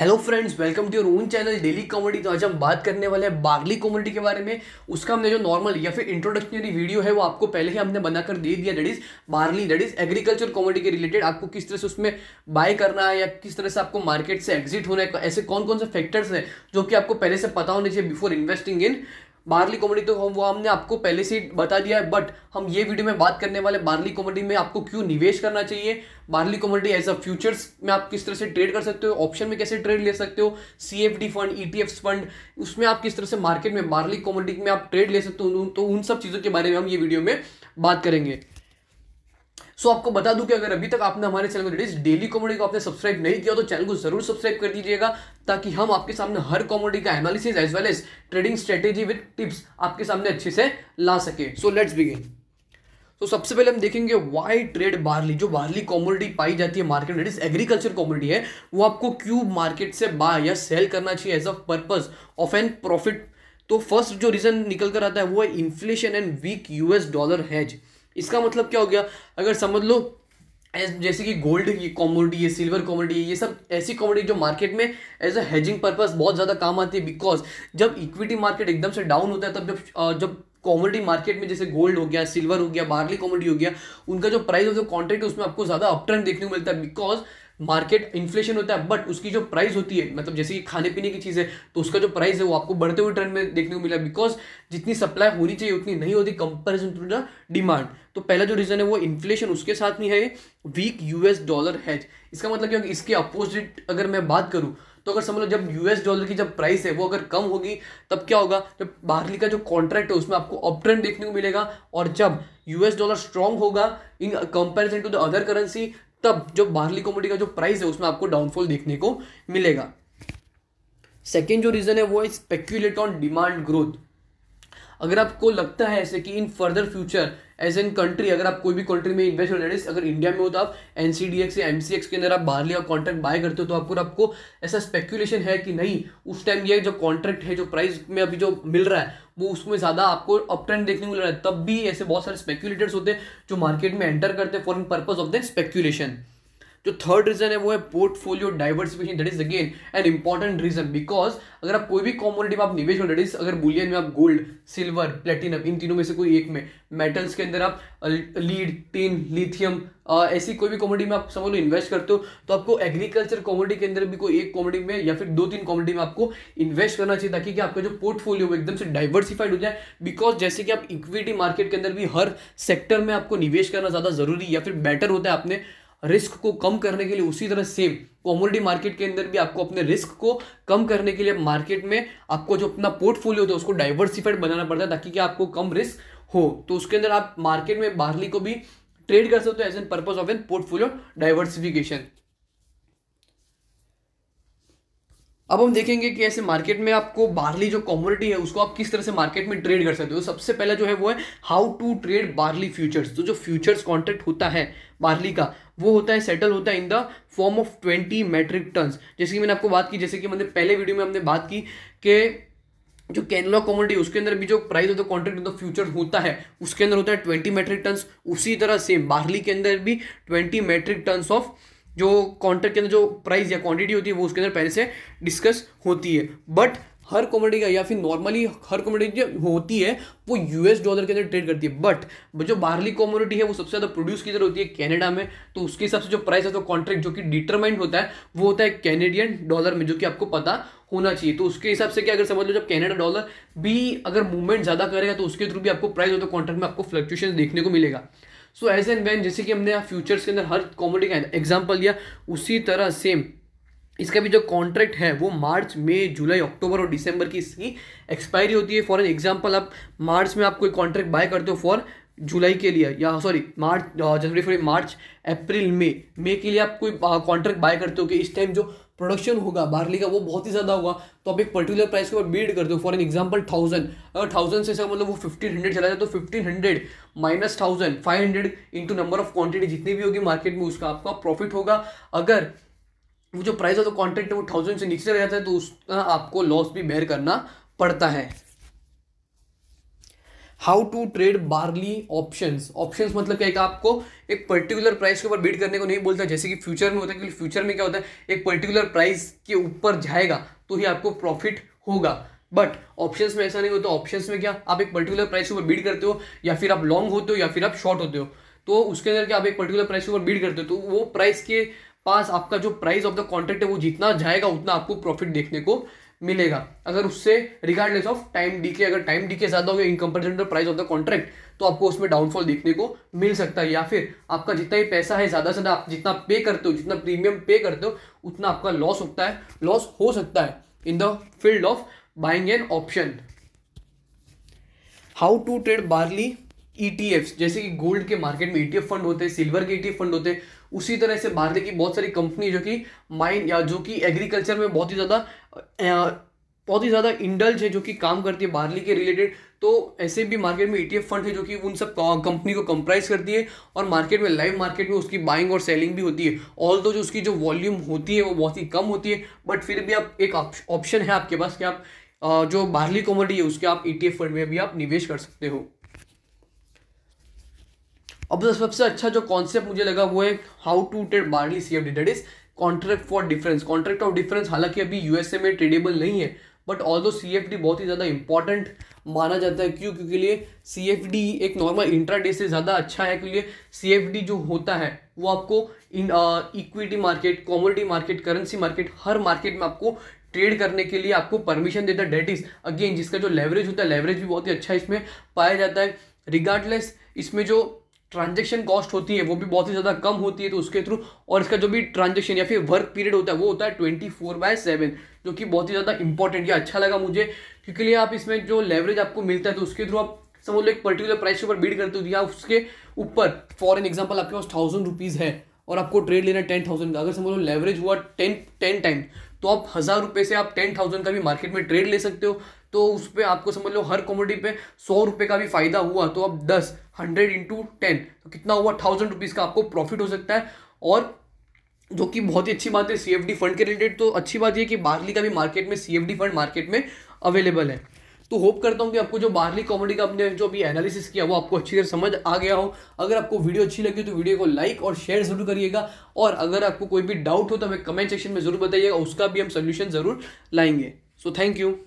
hello friends welcome to your own channel daily commodity तो आज हम बात करने वाले हैं बागली कॉमेडी के बारे में उसका हमने जो नॉर्मल या फिर इंट्रोडक्शनरी वीडियो है वो आपको पहले ही हमने बनाकर दे दिया that is barley that is agriculture commodity के रिलेटेड आपको किस तरह से उसमें बाय करना है या किस तरह से आपको मार्केट से एग्जिट होना है ऐसे कौन कौन से फैक्टर्स हैं जो कि आपको पहले से पता होने चाहिए before investing in barley commodity तो हम वो हमने आपको पहले से बता दिया है बट हम ये वीडियो में बात करने वाले बार्ली कॉमेडी में आपको क्यों निवेश करना चाहिए barley commodity as a futures में आप किस तरह से ट्रेड कर सकते हो ऑप्शन में कैसे ट्रेड ले सकते हो C F D fund E T F fund उसमें आप किस तरह से मार्केट में बार्ली कॉमेडी में आप ट्रेड ले सकते हो तो उन सब चीज़ों के बारे में हम ये वीडियो में बात करेंगे सो आपको बता दूं कि अगर अभी तक आपने हमारे चैनल को डेली कॉमेडी को आपने सब्सक्राइब नहीं किया तो चैनल को जरूर सब्सक्राइब कर दीजिएगा ताकि हम आपके सामने हर कॉमेडी का analysis as well as trading strategy with tips आपके सामने अच्छे से ला सके सो लेट्स बिगिन तो सबसे पहले हम देखेंगे वाई ट्रेड बार्ली जो बार्ली कॉमोडिटी पाई जाती है मार्केट में एग्रीकल्चर कॉमोडिटी है वो आपको क्यों मार्केट से बाय या सेल करना चाहिए as a purpose of an profit तो फर्स्ट जो रीजन निकल कर आता है वो है inflation and weak US dollar has इसका मतलब क्या हो गया अगर समझ लो जैसे कि गोल्ड की कॉमोडिटी है सिल्वर कॉमोडिटी ये सब ऐसी कॉमोडिटी जो मार्केट में एज अ हेजिंग पर्पस बहुत ज़्यादा काम आती है बिकॉज जब इक्विटी मार्केट एकदम से डाउन होता है तब जब जब कॉमोडिटी मार्केट में जैसे गोल्ड हो गया सिल्वर हो गया बार्ली कॉमोडिटी हो गया उनका जो प्राइस ऑफ जो कॉन्ट्रैक्ट है उसमें आपको ज़्यादा अपटर्न देखने को मिलता है बिकॉज मार्केट इन्फ्लेशन होता है बट उसकी जो प्राइस होती है मतलब जैसे कि खाने पीने की चीज़ है तो उसका जो प्राइस है वो आपको बढ़ते हुए ट्रेंड में देखने को मिला बिकॉज जितनी सप्लाई होनी चाहिए उतनी नहीं होती कंपेरिजन टू द डिमांड तो पहला जो रीज़न है वो इन्फ्लेशन उसके साथ में है वीक यूएस डॉलर हैज इसका मतलब क्या इसके अपोजिट अगर मैं बात करूँ तो अगर समझ लो जब यूएस डॉलर की जब प्राइस है वो अगर कम होगी तब क्या होगा जब बाहरली का जो कॉन्ट्रैक्ट है उसमें आपको अप ट्रेंड देखने को मिलेगा और जब यूएस डॉलर स्ट्रांग होगा in comparison to the other currency तब जो बार्ली कॉमोडिटी का जो प्राइस है उसमें आपको डाउनफॉल देखने को मिलेगा सेकेंड जो रीज़न है वो है स्पेक्यूलेट ऑन डिमांड ग्रोथ अगर आपको लगता है ऐसे कि in further future as an country अगर आप कोई भी कंट्री में इन्वेस्ट हो डेट अगर इंडिया में हो तो आप एन या एम के अंदर आप बाहर लिया कॉन्ट्रैक्ट बाय करते हो तो आपको आपको ऐसा स्पेकुलेशन है कि नहीं उस टाइम ये जो कॉन्ट्रैक्ट है जो प्राइस में अभी जो मिल रहा है वो उसमें ज़्यादा आपको अप ट्रेंड देखने को मिल रहा है तब भी ऐसे बहुत सारे स्पेकुलेटर्स होते हैं जो मार्केट में एंटर करते हैं for in purpose of the speculation जो थर्ड रीजन है वो है portfolio diversification that is again an important reason because अगर आप कोई भी कॉमोडिटी में आप निवेश हो दैट इज अगर बुलियन में आप गोल्ड सिल्वर प्लेटिनम इन तीनों में से कोई एक में मेटल्स के अंदर आप लीड टिन लिथियम ऐसी कोई भी कॉमोडिटी में आप समझ लो इन्वेस्ट करते हो तो आपको एग्रीकल्चर कॉमोडिटी के अंदर भी कोई एक कॉमेडी में या फिर दो तीन कॉमोडिटी में आपको इन्वेस्ट करना चाहिए ताकि कि आपका जो पोर्टफोलियो एकदम से डाइवर्सिफाइड हो जाए बिकॉज जैसे कि आप इक्विटी मार्केट के अंदर भी हर सेक्टर में आपको निवेश करना ज़्यादा ज़रूरी या फिर बेटर होता है आपने रिस्क को कम करने के लिए उसी तरह सेम कॉमोडिटी मार्केट के अंदर भी आपको अपने रिस्क को कम करने के लिए मार्केट में आपको जो अपना पोर्टफोलियो होता है उसको डाइवर्सिफाइड बनाना पड़ता है ताकि कि आपको कम रिस्क हो तो उसके अंदर आप मार्केट में बाहरली को भी ट्रेड कर सकते हो as an purpose of an portfolio diversification अब हम देखेंगे कि ऐसे मार्केट में आपको बार्ली जो कॉमोडिटी है उसको आप किस तरह से मार्केट में ट्रेड कर सकते हो सबसे पहला जो है वो है how to trade barley futures तो जो फ्यूचर्स कॉन्ट्रैक्ट होता है बार्ली का वो होता है सेटल होता है in the form of twenty metric ton जैसे कि मैंने आपको बात की जैसे कि मैंने पहले वीडियो में हमने बात की कि जो कैनला कॉमोडिटी उसके अंदर भी जो प्राइस ऑफ है कॉन्ट्रैक्ट ऑफ द फ्यूचर होता है उसके अंदर होता है ट्वेंटी मेट्रिक टन उसी तरह से बार्ली के अंदर भी ट्वेंटी मेट्रिक टन ऑफ जो कॉन्ट्रैक्ट के अंदर जो प्राइस या क्वांटिटी होती है वो उसके अंदर पहले से डिस्कस होती है बट हर कॉमोडिटी का या फिर नॉर्मली हर कॉमोडिटी जो होती है वो यूएस डॉलर के अंदर ट्रेड करती है बट जो बाहरली कॉमोडिटी है वो सबसे ज़्यादा प्रोड्यूस किधर होती है कनाडा में तो उसके हिसाब से जो प्राइस है तो कॉन्ट्रैक्ट जो कि डिटरमाइंड होता है वो होता है कैनेडियन डॉलर में जो कि आपको पता होना चाहिए तो उसके हिसाब से क्या अगर समझ लो जब कैनेडा डॉलर भी अगर मूवमेंट ज़्यादा करेगा तो उसके थ्रू भी आपको प्राइस ऑफ तो कॉन्ट्रैक्ट में आपको फ्लक्चुएशन देखने को मिलेगा सो एज एंड वैन जैसे कि हमने फ्यूचर्स के अंदर हर कॉमोडिटी का एग्जाम्पल दिया उसी तरह सेम इसका भी जो कॉन्ट्रैक्ट है वो मार्च मई जुलाई अक्टूबर और दिसंबर की इसकी एक्सपायरी होती है फॉर एन एग्जाम्पल आप मार्च में आप कोई कॉन्ट्रैक्ट बाय करते हो फॉर जुलाई के लिए या सॉरी मार्च जनवरी फरवरी मार्च अप्रैल मई मई के लिए आप कोई कॉन्ट्रैक्ट बाय करते हो कि इस टाइम जो प्रोडक्शन होगा बार्ली का वो बहुत ही ज़्यादा होगा तो आप एक पर्टिकुलर प्राइस के ऊपर बीड करते हो फॉर एन एग्जाम्पल थाउजेंड अगर थाउजेंड से मतलब वो फिफ्टीन हंड्रेड चला जाए तो fifteen hundred minus thousand five hundred into number of quantity जितनी भी होगी मार्केट में उसका आपका प्रॉफिट होगा अगर वो जो प्राइस है तो कॉन्ट्रैक्ट है वो थाउजेंड से नीचे रह जाता है तो उसका आपको लॉस भी बेयर करना पड़ता है how to trade barley options options मतलब क्या आपको एक पर्टिकुलर प्राइस के ऊपर बीट करने को नहीं बोलता जैसे कि फ्यूचर में होता है क्योंकि फ्यूचर में क्या होता है एक पर्टिकुलर प्राइस के ऊपर जाएगा तो ही आपको प्रॉफिट होगा बट ऑप्शंस में ऐसा नहीं होता ऑप्शंस में क्या आप एक पर्टिकुलर प्राइस के ऊपर बीट करते हो या फिर आप लॉन्ग होते हो या फिर आप शॉर्ट होते हो तो उसके अंदर क्या आप एक पर्टिकुलर प्राइस के ऊपर बीट करते हो तो वो प्राइस के पास आपका जो प्राइस ऑफ द कॉन्ट्रैक्ट है वो जितना जाएगा उतना आपको प्रॉफिट देखने को मिलेगा अगर उससे रिगार्डलेस ऑफ टाइम डी के अगर टाइम डी के ज़्यादा हो गया in price of the contract तो आपको उसमें डाउनफॉल देखने को मिल सकता है या फिर आपका जितना ही पैसा है ज़्यादा से ज़्यादा आप जितना पे करते हो जितना प्रीमियम पे करते हो उतना आपका लॉस होता है लॉस हो सकता है in the field of buying an option how to trade barley ETF e जैसे कि गोल्ड के मार्केट में ईटीएफ e फंड होते हैं सिल्वर के ईटीएफ e फंड होते हैं उसी तरह से भारत की बहुत सारी कंपनी जो कि माइन या जो कि एग्रीकल्चर में बहुत ही ज़्यादा बहुत ही ज़्यादा इंडल्ज है जो कि काम करती है बार्ली के रिलेटेड तो ऐसे भी मार्केट में ईटीएफ फंड है जो कि उन सब कंपनी को कंप्राइज करती है और मार्केट में लाइव मार्केट में उसकी बाइंग और सेलिंग भी होती है ऑल दो जो उसकी जो वॉल्यूम होती है वो बहुत ही कम होती है बट फिर भी आप एक ऑप्शन है आपके पास कि आप जो बार्ली कॉमोडिटी है उसके आप ई फंड में भी आप निवेश कर सकते हो अब तो सबसे अच्छा जो कॉन्सेप्ट मुझे लगा वो है how to trade barley C F D that is contract for difference contract of difference हालांकि अभी यूएसए में ट्रेडेबल नहीं है बट ऑल दो सी एफ डी बहुत ही ज़्यादा इंपॉर्टेंट माना जाता है क्यों क्योंकि लिए सी एफ डी एक नॉर्मल इंट्रा डे से ज़्यादा अच्छा है क्योंकि सी एफ डी जो होता है वो आपको in equity market commodity market currency market हर मार्केट में आपको ट्रेड करने के लिए आपको परमिशन देता है डेट इज अगेन जिसका जो लेवरेज होता है लेवरेज भी बहुत ही अच्छा इसमें पाया जाता है रिगार्डलेस इसमें जो ट्रांजेक्शन कॉस्ट होती है वो भी बहुत ही ज़्यादा कम होती है तो उसके थ्रू और इसका जो भी ट्रांजेक्शन या फिर वर्क पीरियड होता है वो होता है ट्वेंटी फोर बाय सेवन जो कि बहुत ही ज़्यादा इंपॉर्टेंट या अच्छा लगा मुझे क्योंकि लिए आप इसमें जो लेवरेज आपको मिलता है तो उसके थ्रू आप समझ लो एक पर्टिकुलर प्राइस के ऊपर बीड करते हो या उसके ऊपर फॉर एन एग्जाम्पल आपके पास थाउजेंड रुपीज़ है और आपको ट्रेड लेना है टेन थाउजेंड का अगर समझ लो लेवरेज हुआ टेन टेन टाइम तो आप हज़ार रुपये से आप टेन थाउजेंड का भी मार्केट में ट्रेड ले सकते हो तो उस पर आपको समझ लो हर कॉमोडिटी पे सौ रुपये का भी फायदा हुआ तो अब दस हंड्रेड इंटू टेन तो कितना हुआ थाउजेंड रुपीज़ का आपको प्रॉफिट हो सकता है और जो कि बहुत ही अच्छी बात है सी फंड के रिलेटेड तो अच्छी बात यह कि बार्ली का भी मार्केट में सी फंड मार्केट में अवेलेबल है तो होप करता हूँ कि आपको जो बार्ली कॉमेडी का अपने जो अभी एनालिसिस किया वो आपको अच्छी तरह समझ आ गया हो अगर आपको वीडियो अच्छी लगी तो वीडियो को लाइक और शेयर जरूर करिएगा और अगर आपको कोई भी डाउट हो तो हमें कमेंट सेक्शन में जरूर बताइएगा उसका भी हम सोल्यूशन जरूर लाएंगे सो थैंक यू